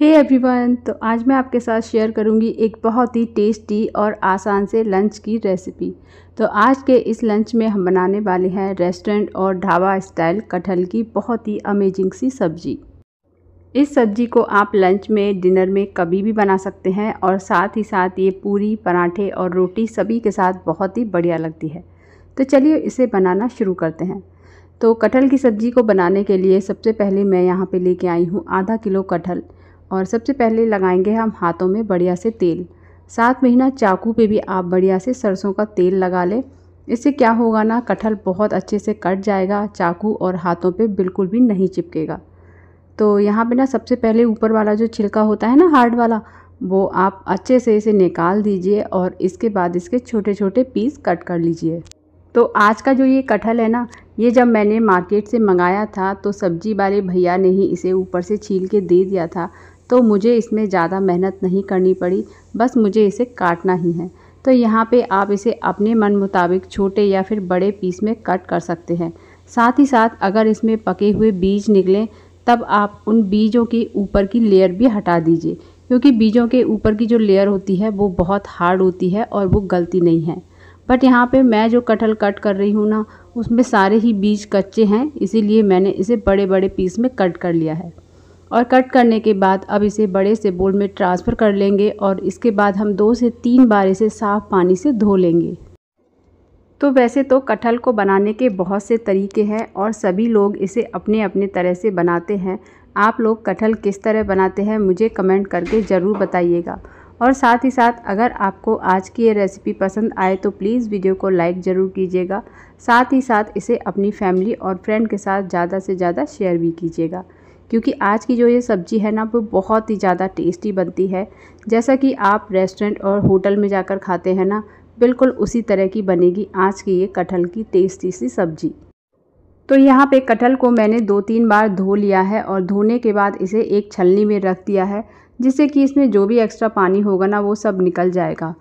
हे hey everyone तो आज मैं आपके साथ शेयर करूंगी एक बहुत ही टेस्टी और आसान से लंच की रेसिपी तो आज के इस लंच में हम बनाने वाले हैं रेस्टोरेंट और ढाबा स्टाइल कटहल की बहुत ही अमेजिंग सी सब्ज़ी इस सब्ज़ी को आप लंच में डिनर में कभी भी बना सकते हैं और साथ ही साथ ये पूरी पराठे और रोटी सभी के साथ बहुत ही बढ़िया लगती है तो चलिए इसे बनाना शुरू करते हैं तो कटहल की सब्ज़ी को बनाने के लिए सबसे पहले मैं यहाँ पे लेके आई हूँ आधा किलो कटहल और सबसे पहले लगाएंगे हम हाथों में बढ़िया से तेल सात महीना चाकू पे भी आप बढ़िया से सरसों का तेल लगा लें इससे क्या होगा ना कटहल बहुत अच्छे से कट जाएगा चाकू और हाथों पे बिल्कुल भी नहीं चिपकेगा तो यहाँ पे ना सबसे पहले ऊपर वाला जो छिलका होता है ना हार्ड वाला वो आप अच्छे से इसे निकाल दीजिए और इसके बाद इसके छोटे छोटे पीस कट कर लीजिए तो आज का जो ये कटहल है ना ये जब मैंने मार्केट से मंगाया था तो सब्जी वाले भैया ने ही इसे ऊपर से छील के दे दिया था तो मुझे इसमें ज़्यादा मेहनत नहीं करनी पड़ी बस मुझे इसे काटना ही है तो यहाँ पे आप इसे अपने मन मुताबिक छोटे या फिर बड़े पीस में कट कर सकते हैं साथ ही साथ अगर इसमें पके हुए बीज निकलें तब आप उन बीजों के ऊपर की लेयर भी हटा दीजिए क्योंकि बीजों के ऊपर की जो लेयर होती है वो बहुत हार्ड होती है और वो गलती नहीं है बट यहाँ पे मैं जो कटहल कट कर रही हूँ ना उसमें सारे ही बीज कच्चे हैं इसीलिए मैंने इसे बड़े बड़े पीस में कट कर लिया है और कट करने के बाद अब इसे बड़े से बोल में ट्रांसफ़र कर लेंगे और इसके बाद हम दो से तीन बार इसे साफ़ पानी से धो लेंगे तो वैसे तो कटहल को बनाने के बहुत से तरीके हैं और सभी लोग इसे अपने अपने तरह से बनाते हैं आप लोग कटहल किस तरह बनाते हैं मुझे कमेंट करके ज़रूर बताइएगा और साथ ही साथ अगर आपको आज की ये रेसिपी पसंद आए तो प्लीज़ वीडियो को लाइक ज़रूर कीजिएगा साथ ही साथ इसे अपनी फैमिली और फ्रेंड के साथ ज़्यादा से ज़्यादा शेयर भी कीजिएगा क्योंकि आज की जो ये सब्ज़ी है ना वो बहुत ही ज़्यादा टेस्टी बनती है जैसा कि आप रेस्टोरेंट और होटल में जाकर खाते हैं ना बिल्कुल उसी तरह की बनेगी आज की ये कटहल की टेस्टी सी सब्ज़ी तो यहाँ पे कटहल को मैंने दो तीन बार धो लिया है और धोने के बाद इसे एक छलनी में रख दिया है जिससे कि इसमें जो भी एक्स्ट्रा पानी होगा ना वो सब निकल जाएगा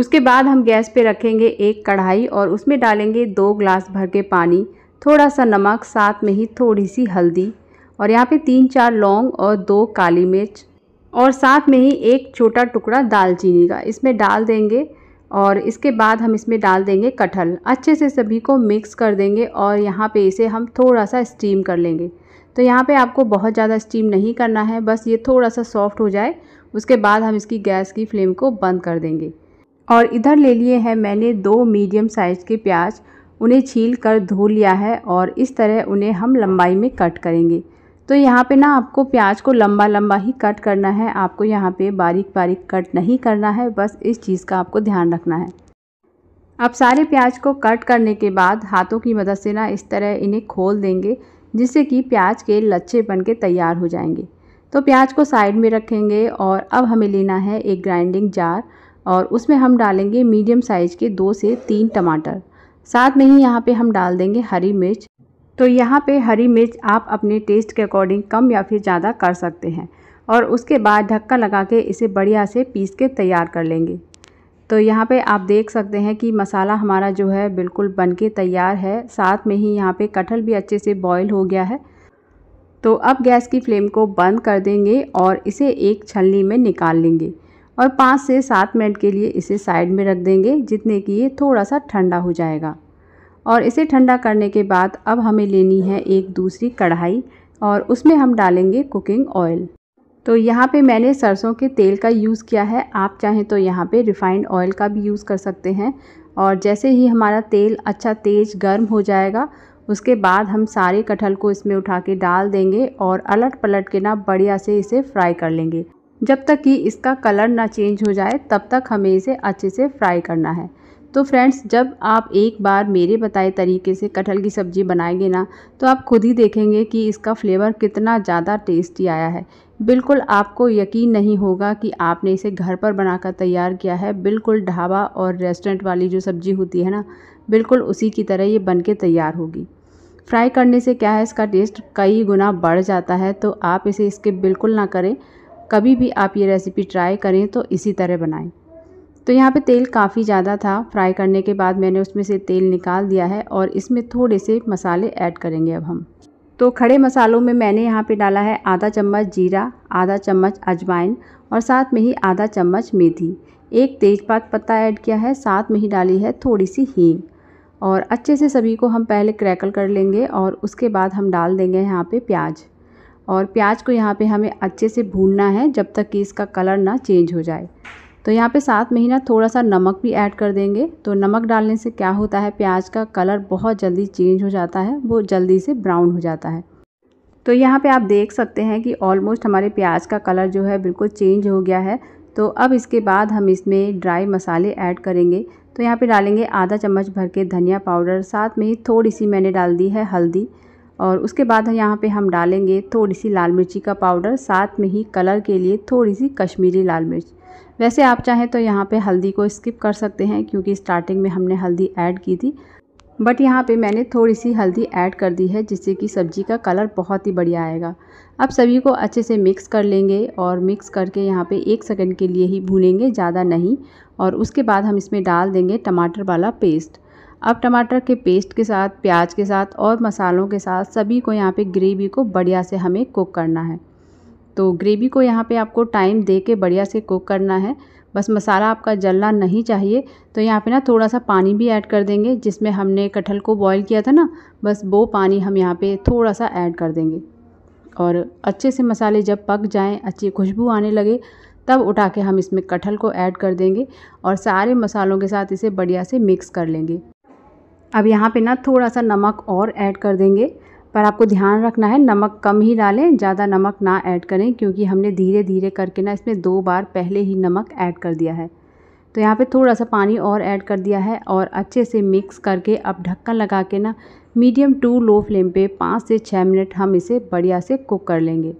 उसके बाद हम गैस पे रखेंगे एक कढ़ाई और उसमें डालेंगे दो ग्लास भर के पानी थोड़ा सा नमक साथ में ही थोड़ी सी हल्दी और यहाँ पे तीन चार लौंग और दो काली मिर्च और साथ में ही एक छोटा टुकड़ा दालचीनी का इसमें डाल देंगे और इसके बाद हम इसमें डाल देंगे कटहल अच्छे से सभी को मिक्स कर देंगे और यहाँ पे इसे हम थोड़ा सा स्टीम कर लेंगे तो यहाँ पे आपको बहुत ज़्यादा स्टीम नहीं करना है बस ये थोड़ा सा सॉफ्ट हो जाए उसके बाद हम इसकी गैस की फ्लेम को बंद कर देंगे और इधर ले लिए हैं मैंने दो मीडियम साइज़ के प्याज उन्हें छील कर धो लिया है और इस तरह उन्हें हम लंबाई में कट करेंगे तो यहाँ पे ना आपको प्याज को लंबा लंबा ही कट करना है आपको यहाँ पे बारीक बारीक कट नहीं करना है बस इस चीज़ का आपको ध्यान रखना है अब सारे प्याज को कट करने के बाद हाथों की मदद से ना इस तरह इन्हें खोल देंगे जिससे कि प्याज के लच्छे बन के तैयार हो जाएंगे तो प्याज को साइड में रखेंगे और अब हमें लेना है एक ग्राइंडिंग जार और उसमें हम डालेंगे मीडियम साइज़ के दो से तीन टमाटर साथ में ही यहाँ पे हम डाल देंगे हरी मिर्च तो यहाँ पे हरी मिर्च आप अपने टेस्ट के अकॉर्डिंग कम या फिर ज़्यादा कर सकते हैं और उसके बाद ढक्का लगा के इसे बढ़िया से पीस के तैयार कर लेंगे तो यहाँ पे आप देख सकते हैं कि मसाला हमारा जो है बिल्कुल बन के तैयार है साथ में ही यहाँ पे कटहल भी अच्छे से बॉईल हो गया है तो अब गैस की फ्लेम को बंद कर देंगे और इसे एक छलनी में निकाल लेंगे और पाँच से सात मिनट के लिए इसे साइड में रख देंगे जितने कि ये थोड़ा सा ठंडा हो जाएगा और इसे ठंडा करने के बाद अब हमें लेनी है एक दूसरी कढ़ाई और उसमें हम डालेंगे कुकिंग ऑयल तो यहाँ पे मैंने सरसों के तेल का यूज़ किया है आप चाहें तो यहाँ पे रिफ़ाइंड ऑयल का भी यूज़ कर सकते हैं और जैसे ही हमारा तेल अच्छा तेज गर्म हो जाएगा उसके बाद हम सारे कटहल को इसमें उठा के डाल देंगे और अलट पलट के ना बढ़िया से इसे फ्राई कर लेंगे जब तक कि इसका कलर ना चेंज हो जाए तब तक हमें इसे अच्छे से फ्राई करना है तो फ्रेंड्स जब आप एक बार मेरे बताए तरीके से कटहल की सब्ज़ी बनाएंगे ना तो आप खुद ही देखेंगे कि इसका फ्लेवर कितना ज़्यादा टेस्टी आया है बिल्कुल आपको यकीन नहीं होगा कि आपने इसे घर पर बनाकर तैयार किया है बिल्कुल ढाबा और रेस्टोरेंट वाली जो सब्ज़ी होती है ना बिल्कुल उसी की तरह ये बन के तैयार होगी फ्राई करने से क्या है इसका टेस्ट कई गुना बढ़ जाता है तो आप इसे इसके बिल्कुल ना करें कभी भी आप ये रेसिपी ट्राई करें तो इसी तरह बनाएं तो यहाँ पे तेल काफ़ी ज़्यादा था फ्राई करने के बाद मैंने उसमें से तेल निकाल दिया है और इसमें थोड़े से मसाले ऐड करेंगे अब हम तो खड़े मसालों में मैंने यहाँ पे डाला है आधा चम्मच जीरा आधा चम्मच अजवाइन और साथ में ही आधा चम्मच मेथी एक तेजपात पत्ता ऐड किया है साथ में ही डाली है थोड़ी सी हींग और अच्छे से सभी को हम पहले क्रैकल कर लेंगे और उसके बाद हम डाल देंगे यहाँ पे प्याज और प्याज को यहाँ पे हमें अच्छे से भूनना है जब तक कि इसका कलर ना चेंज हो जाए तो यहाँ पे साथ में ही ना थोड़ा सा नमक भी ऐड कर देंगे तो नमक डालने से क्या होता है प्याज का कलर बहुत जल्दी चेंज हो जाता है वो जल्दी से ब्राउन हो जाता है तो यहाँ पे आप देख सकते हैं कि ऑलमोस्ट हमारे प्याज का कलर जो है बिल्कुल चेंज हो गया है तो अब इसके बाद हम इसमें ड्राई मसाले ऐड करेंगे तो यहाँ पे डालेंगे आधा चम्मच भर के धनिया पाउडर साथ में ही थोड़ी सी मैंने डाल दी है हल्दी और उसके बाद यहाँ पे हम डालेंगे थोड़ी सी लाल मिर्ची का पाउडर साथ में ही कलर के लिए थोड़ी सी कश्मीरी लाल मिर्च वैसे आप चाहें तो यहाँ पे हल्दी को स्किप कर सकते हैं क्योंकि स्टार्टिंग में हमने हल्दी ऐड की थी बट यहाँ पे मैंने थोड़ी सी हल्दी ऐड कर दी है जिससे कि सब्ज़ी का कलर बहुत ही बढ़िया आएगा अब सभी को अच्छे से मिक्स कर लेंगे और मिक्स करके यहाँ पे एक सेकंड के लिए ही भूनेंगे ज़्यादा नहीं और उसके बाद हम इसमें डाल देंगे टमाटर वाला पेस्ट अब टमाटर के पेस्ट के साथ प्याज के साथ और मसालों के साथ सभी को यहाँ पर ग्रेवी को बढ़िया से हमें कुक करना है तो ग्रेवी को यहाँ पे आपको टाइम दे के बढ़िया से कुक करना है बस मसाला आपका जलना नहीं चाहिए तो यहाँ पे ना थोड़ा सा पानी भी ऐड कर देंगे जिसमें हमने कटहल को बॉईल किया था ना बस वो पानी हम यहाँ पे थोड़ा सा ऐड कर देंगे और अच्छे से मसाले जब पक जाएं अच्छी खुशबू आने लगे तब उठा के हम इसमें कटहल को ऐड कर देंगे और सारे मसालों के साथ इसे बढ़िया से मिक्स कर लेंगे अब यहाँ पे ना थोड़ा सा नमक और ऐड कर देंगे पर आपको ध्यान रखना है नमक कम ही डालें ज़्यादा नमक ना ऐड करें क्योंकि हमने धीरे धीरे करके ना इसमें दो बार पहले ही नमक ऐड कर दिया है तो यहाँ पे थोड़ा सा पानी और ऐड कर दिया है और अच्छे से मिक्स करके अब ढक्कन लगा के ना मीडियम टू लो फ्लेम पे पाँच से छः मिनट हम इसे बढ़िया से कुक कर लेंगे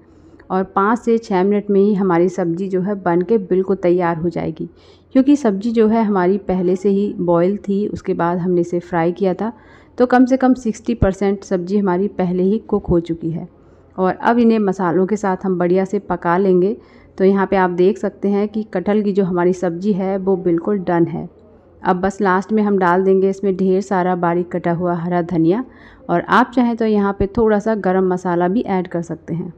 और पाँच से छः मिनट में ही हमारी सब्ज़ी जो है बन के बिल्कुल तैयार हो जाएगी क्योंकि सब्ज़ी जो है हमारी पहले से ही बॉयल थी उसके बाद हमने इसे फ्राई किया था तो कम से कम 60 परसेंट सब्ज़ी हमारी पहले ही कुक हो चुकी है और अब इन्हें मसालों के साथ हम बढ़िया से पका लेंगे तो यहाँ पे आप देख सकते हैं कि कटहल की जो हमारी सब्ज़ी है वो बिल्कुल डन है अब बस लास्ट में हम डाल देंगे इसमें ढेर सारा बारीक कटा हुआ हरा धनिया और आप चाहें तो यहाँ पे थोड़ा सा गरम मसाला भी ऐड कर सकते हैं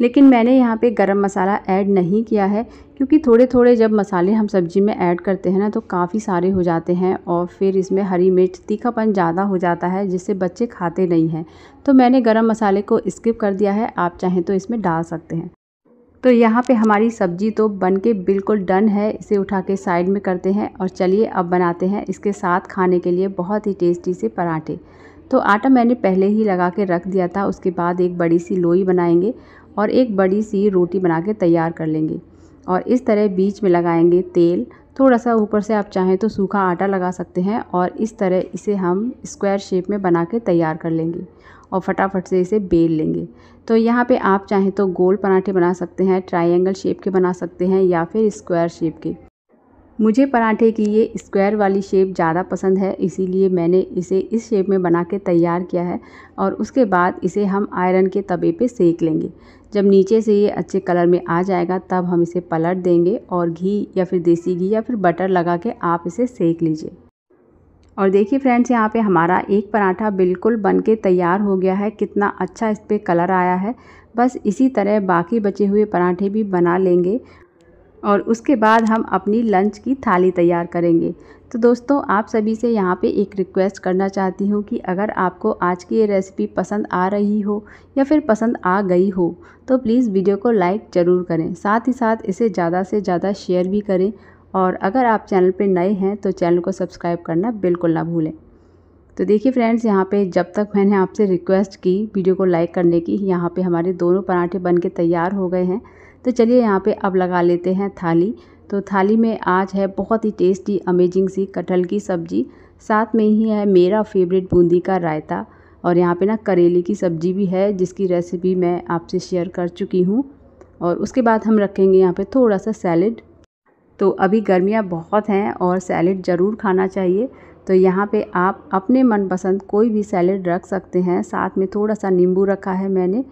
लेकिन मैंने यहाँ पे गरम मसाला ऐड नहीं किया है क्योंकि थोड़े थोड़े जब मसाले हम सब्ज़ी में ऐड करते हैं ना तो काफ़ी सारे हो जाते हैं और फिर इसमें हरी मिर्च तीखापन ज़्यादा हो जाता है जिससे बच्चे खाते नहीं हैं तो मैंने गरम मसाले को स्किप कर दिया है आप चाहें तो इसमें डाल सकते हैं तो यहाँ पर हमारी सब्जी तो बन के बिल्कुल डन है इसे उठा के साइड में करते हैं और चलिए अब बनाते हैं इसके साथ खाने के लिए बहुत ही टेस्टी से पराठे तो आटा मैंने पहले ही लगा के रख दिया था उसके बाद एक बड़ी सी लोई बनाएंगे और एक बड़ी सी रोटी बना के तैयार कर लेंगे और इस तरह बीच में लगाएंगे तेल थोड़ा सा ऊपर से आप चाहें तो सूखा आटा लगा सकते हैं और इस तरह इसे हम स्क्वायर शेप में बना के तैयार कर लेंगे और फटाफट से इसे बेल लेंगे तो यहाँ पे आप चाहें तो गोल पराठे बना सकते हैं ट्रायंगल शेप के बना सकते हैं या फिर स्क्वायर शेप के मुझे पराठे की ये स्क्वायर वाली शेप ज़्यादा पसंद है इसीलिए मैंने इसे इस शेप में बना के तैयार किया है और उसके बाद इसे हम आयरन के तवे पे सेक लेंगे जब नीचे से ये अच्छे कलर में आ जाएगा तब हम इसे पलट देंगे और घी या फिर देसी घी या फिर बटर लगा के आप इसे सेक लीजिए और देखिए फ्रेंड्स यहाँ पे हमारा एक पराठा बिल्कुल बन के तैयार हो गया है कितना अच्छा इस पर कलर आया है बस इसी तरह बाकी बचे हुए पराठे भी बना लेंगे और उसके बाद हम अपनी लंच की थाली तैयार करेंगे तो दोस्तों आप सभी से यहाँ पे एक रिक्वेस्ट करना चाहती हूँ कि अगर आपको आज की ये रेसिपी पसंद आ रही हो या फिर पसंद आ गई हो तो प्लीज़ वीडियो को लाइक ज़रूर करें साथ ही साथ इसे ज़्यादा से ज़्यादा शेयर भी करें और अगर आप चैनल पर नए हैं तो चैनल को सब्सक्राइब करना बिल्कुल ना भूलें तो देखिए फ्रेंड्स यहाँ पे जब तक मैंने आपसे रिक्वेस्ट की वीडियो को लाइक करने की यहाँ पे हमारे दोनों पराठे बन के तैयार हो गए हैं तो चलिए यहाँ पे अब लगा लेते हैं थाली तो थाली में आज है बहुत ही टेस्टी अमेजिंग सी कटहल की सब्ज़ी साथ में ही है मेरा फेवरेट बूंदी का रायता और यहाँ पे ना करेले की सब्ज़ी भी है जिसकी रेसिपी मैं आपसे शेयर कर चुकी हूँ और उसके बाद हम रखेंगे यहाँ पर थोड़ा सा सैलड तो अभी गर्मियाँ बहुत हैं और सैलड ज़रूर खाना चाहिए तो यहाँ पे आप अपने मनपसंद कोई भी सैलड रख सकते हैं साथ में थोड़ा सा नींबू रखा है मैंने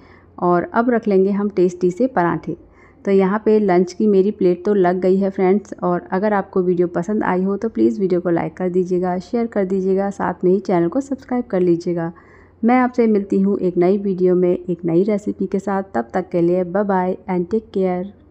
और अब रख लेंगे हम टेस्टी से पराठे तो यहाँ पे लंच की मेरी प्लेट तो लग गई है फ्रेंड्स और अगर आपको वीडियो पसंद आई हो तो प्लीज़ वीडियो को लाइक कर दीजिएगा शेयर कर दीजिएगा साथ में ही चैनल को सब्सक्राइब कर लीजिएगा मैं आपसे मिलती हूँ एक नई वीडियो में एक नई रेसिपी के साथ तब तक के लिए bye bye and take care